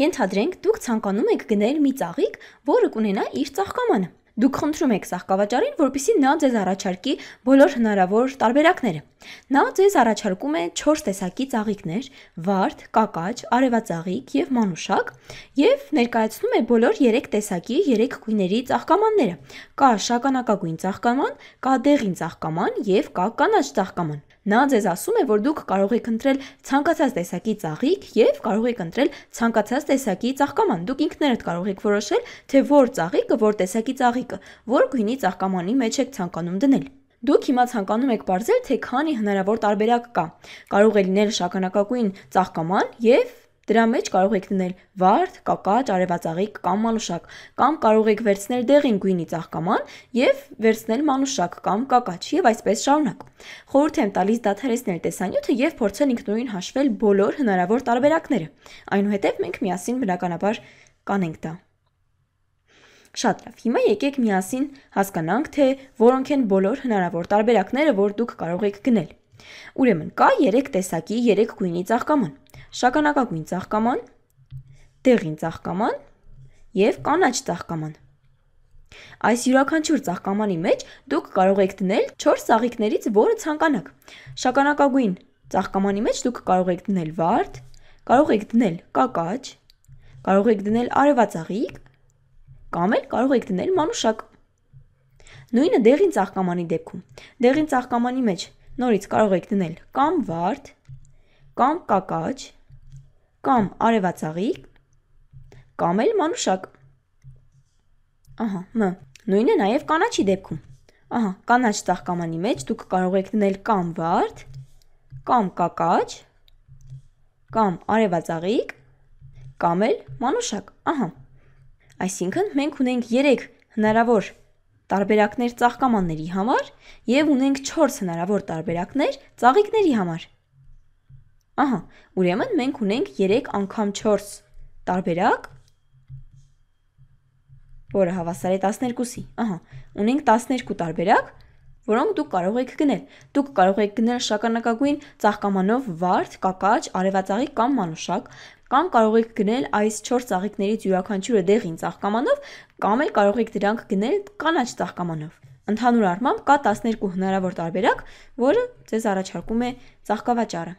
Ենթադրենք, դուք ցանկանում եք գնել մի ծաղիկ, որը կունենա իր ծաղկամանը։ Դուք խնդրում եք սաղ կավաճարին, որպեսզի նա ձեզ առաջարկի բոլոր հնարավոր տարբերակները։ Նա ձեզ առաջարկում է 4 տեսակի ծաղիկներ՝ վարդ, կակաճ, արևածաղիկ եւ մանուշակ, եւ ներկայացնում է բոլոր 3 տեսակի 3 գույների ծաղկամանները՝ կա շագանակագույն ծաղկաման, կա դեղին ծաղկաման եւ կա կանաչ ծաղկաման։ Նա ձեզ ասում է, որ դուք կարող եք ընտրել ցանկացած տեսակի ծաղիկ եւ կարող եք ընտրել ցանկացած տեսակի ծաղկաման։ Դուք ինքներդ կարող եք որոշել, թե որ ծաղիկը, որ տեսակի ծաղիկը, որ գույնի ծաղկամանի մեջ եք ցանկանում դնել։ Դուք հիմա ցանկանում եք բարձել, թե քանի հնարավոր տարբերակ կա։ Կարող է լինել շագանակագույն ծաղկաման եւ դրա մեջ կարող եք դնել վարդ, կակաճ, արևածաղիկ կամ մանուշակ, կամ կարող եք վերցնել դեղին գույնի ծաղկաման եւ վերցնել մանուշակ կամ կակաճ եւ այսպես շարունակ։ Խորհուրդ եմ տալիս դադարեցնել տեսանյութը եւ փորձել ինքնուրույն հաշվել բոլոր հնարավոր տարբերակները։ Այնուհետեւ մենք միասին բնականաբար կանենք դա։ Շատ լավ։ Հիմա եկեք միասին հասկանանք, թե որոնք են բոլոր հնարավոր տարբերակները, որ դուք կարող եք գնել։ Ուրեմն կա 3 տեսակի 3 գույնի ծաղկաման. շագանակագույն ծաղկաման, դեղին ծաղկաման եւ կանաչ ծաղկաման։ Այս յուրաքանչյուր ծաղկամանի մեջ դուք կարող եք դնել 4 սաղիկներից որը ցանկանաք։ Շագանակագույն ծաղկամանի մեջ դուք կարող եք դնել վարդ, կարող եք դնել կակաչ, կարող եք դնել արևածաղիկ կամ էլ կարող եք դնել մանուշակ։ Նույնը դեղին ծաղկամանի դեպքում։ Դեղին ծաղկամանի մեջ նորից կարող եք դնել կամ վարդ, կամ կակաճ, կամ արևածաղիկ, կամ էլ մանուշակ։ Ահա, մ։ Նույնը նաև կանաչի դեպքում։ Ահա, կանաչ ծաղկամանի մեջ դուք կարող եք դնել կամ վարդ, կամ կակաճ, կամ արևածաղիկ, կամ էլ մանուշակ։ Ահա։ Այսինքն մենք ունենք 3 հնարավոր տարբերակներ ծաղկամանների համար եւ ունենք 4 հնարավոր տարբերակներ ծաղիկների համար։ Ահա, ուրեմն մենք ունենք 3 անգամ 4 տարբերակ, որը հավասար է 12-ի։ Ահա, ունենք 12 տարբերակ, որոնք դուք կարող եք գնել։ Դուք կարող եք գնել շագանակագույն ծաղկամանով վարդ, կակաճ, արևածաղիկ կամ մանուշակ, կամ կարող եք գնել այս 4 ծաղիկներից յուրաքանչյուրը դեղին ծաղկամանով, կամ էլ կարող եք դրանք գնել կանաչ ծաղկամանով։ Ընդհանուր առմամբ կա 12 հնարավոր տարբերակ, որը ձեզ առաջարկում է ծաղկավաճառը։